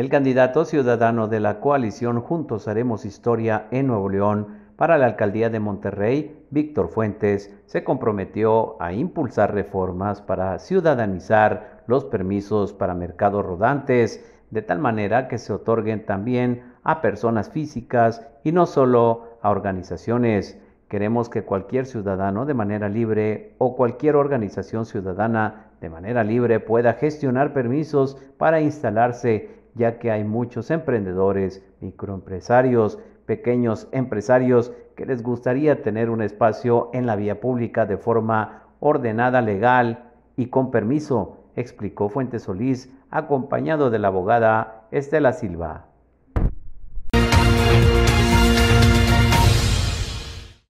el candidato ciudadano de la coalición Juntos Haremos Historia en Nuevo León para la alcaldía de Monterrey, Víctor Fuentes, se comprometió a impulsar reformas para ciudadanizar los permisos para mercados rodantes, de tal manera que se otorguen también a personas físicas y no solo a organizaciones. Queremos que cualquier ciudadano de manera libre o cualquier organización ciudadana de manera libre pueda gestionar permisos para instalarse ya que hay muchos emprendedores, microempresarios, pequeños empresarios que les gustaría tener un espacio en la vía pública de forma ordenada, legal y con permiso, explicó Fuentes Solís, acompañado de la abogada Estela Silva.